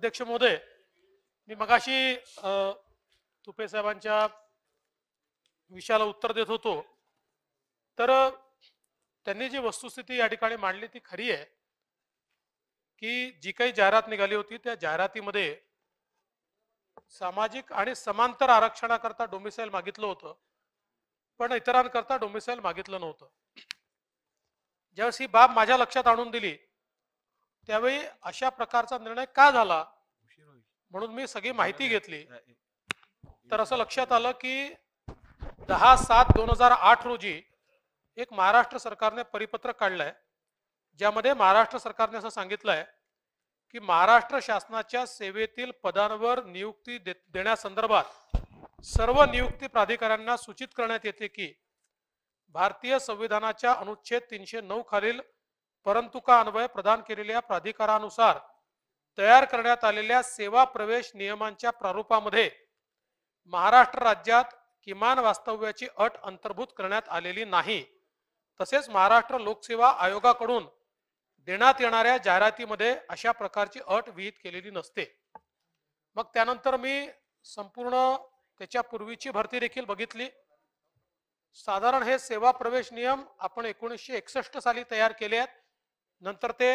अध्यक्ष महोदय मी मगाशी तुपे साहेबांच्या विषयाला उत्तर देत होतो तर त्यांनी जी वस्तुस्थिती या ठिकाणी मांडली ती खरी आहे की जी काही जाहिरात निघाली होती त्या जाहिरातीमध्ये सामाजिक आणि समांतर आरक्षणाकरता डोमिसाईल मागितलं होतं पण इतरांकरता डोमिसाईल मागितलं नव्हतं ज्यावेळेस ही बाब माझ्या लक्षात आणून दिली त्यावेळी अशा प्रकारचा निर्णय का झाला म्हणून मी सगळी माहिती घेतली तर असं लक्षात आलं की दहा सात दोन हजार आठ रोजी एक महाराष्ट्र सरकारने परिपत्रक काढलंय ज्यामध्ये महाराष्ट्र सरकारने असं सांगितलंय की महाराष्ट्र शासनाच्या सेवेतील पदांवर नियुक्ती दे देण्यासंदर्भात सर्व नियुक्ती प्राधिकाऱ्यांना सूचित करण्यात येते की भारतीय संविधानाच्या अनुच्छेद तीनशे नऊ खालील परंतु का अन्वय प्रदान केलेल्या प्राधिकारानुसार तयार करण्यात आलेल्या सेवा प्रवेश नियमांच्या प्रारूपामध्ये महाराष्ट्र राज्यात किमान वास्तव्याची अट अंतर्भूत करण्यात आलेली नाही तसेच महाराष्ट्र लोकसेवा आयोगाकडून देण्यात येणाऱ्या जाहिरातीमध्ये अशा प्रकारची अट विहित केलेली नसते मग त्यानंतर मी संपूर्ण त्याच्या पूर्वीची भरती देखील बघितली साधारण हे सेवा प्रवेश नियम आपण एकोणीसशे एकसष्ट साली तयार केले आहेत नंतर ते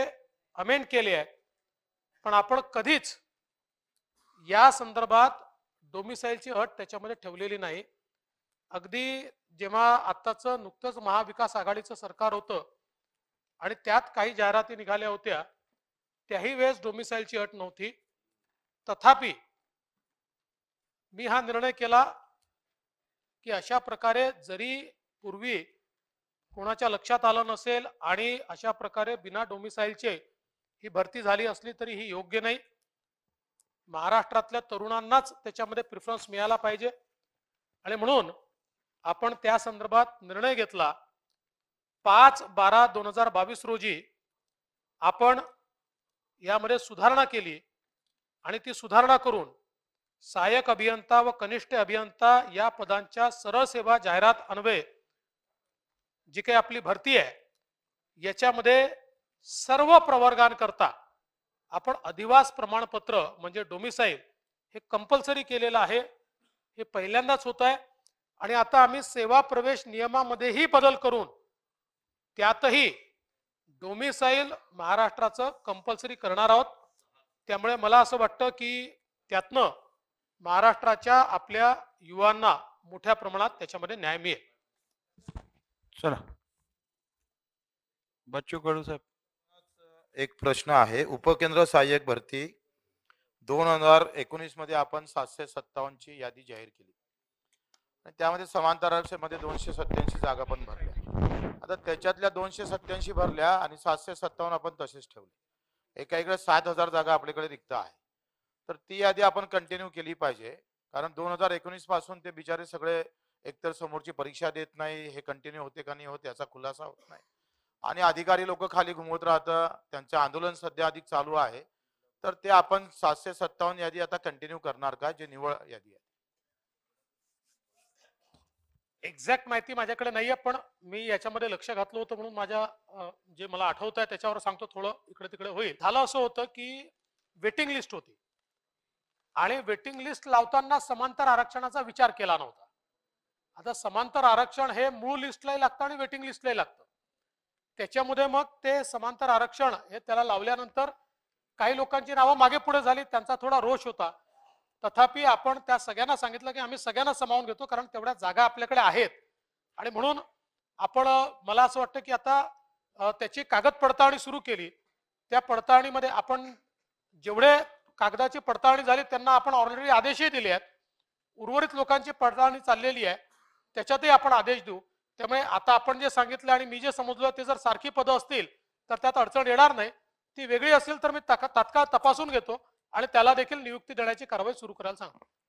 अमेंड केले आहे पण आपण कधीच या संदर्भात डोमिसाईलची अट त्याच्यामध्ये ठेवलेली नाही अगदी जेव्हा आत्ताचं नुकतंच महाविकास आघाडीचं सरकार होतं आणि त्यात काही जाहिराती निघाल्या होत्या त्याही वेळेस डोमिसाईलची अट नव्हती तथापि मी हा निर्णय केला की अशा प्रकारे जरी पूर्वी कोणाच्या लक्षात आलं नसेल आणि अशा प्रकारे बिना डोमिसाईलचे ही भरती झाली असली तरी ही योग्य नाही महाराष्ट्रातल्या तरुणांनाच त्याच्यामध्ये प्रिफरन्स मिळाला पाहिजे आणि म्हणून आपण त्या संदर्भात निर्णय घेतला पाच बारा दोन हजार बावीस रोजी आपण यामध्ये सुधारणा केली आणि ती सुधारणा करून सहाय्यक अभियंता व कनिष्ठ अभियंता या पदांच्या सरळ सेवा जाहिरात अन्वये जी काही आपली भरती आहे याच्यामध्ये सर्व प्रवर्गांकरता आपण अधिवास प्रमाणपत्र म्हणजे डोमिसाईल हे कंपल्सरी केलेलं आहे हे पहिल्यांदाच होत आहे आणि आता आम्ही सेवा प्रवेश नियमामध्येही बदल करून त्यातही डोमिसाईल महाराष्ट्राचं कंपल्सरी करणार आहोत त्यामुळे मला असं वाटतं की त्यातनं महाराष्ट्राच्या आपल्या युवांना मोठ्या प्रमाणात त्याच्यामध्ये न्याय मिळेल चला बच्चू कडू साहेब एक प्रश्न आहे उपकेंद्र सहाय्यक भरती दोन हजार एकोणीस मध्ये आपण सातशे ची यादी जाहीर केली त्यामध्ये समांतर मध्ये दोनशे सत्याऐंशी जागा पण भरल्या आता त्याच्यातल्या दोनशे सत्याऐंशी भरल्या आणि सातशे सत्तावन्न आपण तसेच ठेवले एका इकडे सात हजार जागा आपल्याकडे रिक्त आहे तर ती यादी आपण कंटिन्यू केली पाहिजे कारण दोन हजार एकोणीस पासून ते बिचारे सगळे एकतर समोरची परीक्षा देत नाही हे कंटिन्यू होते का नाही होत याचा खुलासा होत नाही आणि अधिकारी लोक खाली घुमवत राहतं त्यांचं आंदोलन सध्या अधिक चालू आहे तर ते आपण सातशे सत्तावन्न यादी आता कंटिन्यू करणार का जे निवळ यादी आहे एक्झॅक्ट माहिती माझ्याकडे नाहीये पण मी याच्यामध्ये लक्ष घातलं होतं म्हणून माझ्या जे मला आठवत आहे त्याच्यावर सांगतो थोडं इकडे तिकडे होईल झालं असं होतं की वेटिंग लिस्ट होती आणि वेटिंग लिस्ट लावताना समांतर आरक्षणाचा विचार केला नव्हता आता समांतर आरक्षण हे मूळ लिस्टलाही लागतं आणि वेटिंग लिस्टलाही लागतं त्याच्यामध्ये मग ते समांतर आरक्षण हे त्याला लावल्यानंतर काही लोकांची नावं मागे पुढे झाली त्यांचा थोडा रोष होता तथापि आपण त्या सगळ्यांना सांगितलं की आम्ही सगळ्यांना समावून घेतो कारण तेवढ्या जागा आपल्याकडे आहेत आणि म्हणून आपण मला असं वाटतं की आता त्याची कागद पडताळणी सुरू केली त्या पडताळणीमध्ये आपण जेवढे कागदाची पडताळणी झाली त्यांना आपण ऑलरेडी आदेशही दिले आहेत उर्वरित लोकांची पडताळणी चाललेली आहे त्याच्यातही आपण आदेश देऊ त्यामुळे आता आपण जे सांगितलं आणि मी जे समजलो ते जर सारखी पदं असतील तर त्यात अडचण येणार नाही ती वेगळी असेल तर मी तात्काळ तपासून घेतो आणि त्याला देखील नियुक्ती देण्याची कारवाई सुरू करायला सांगतो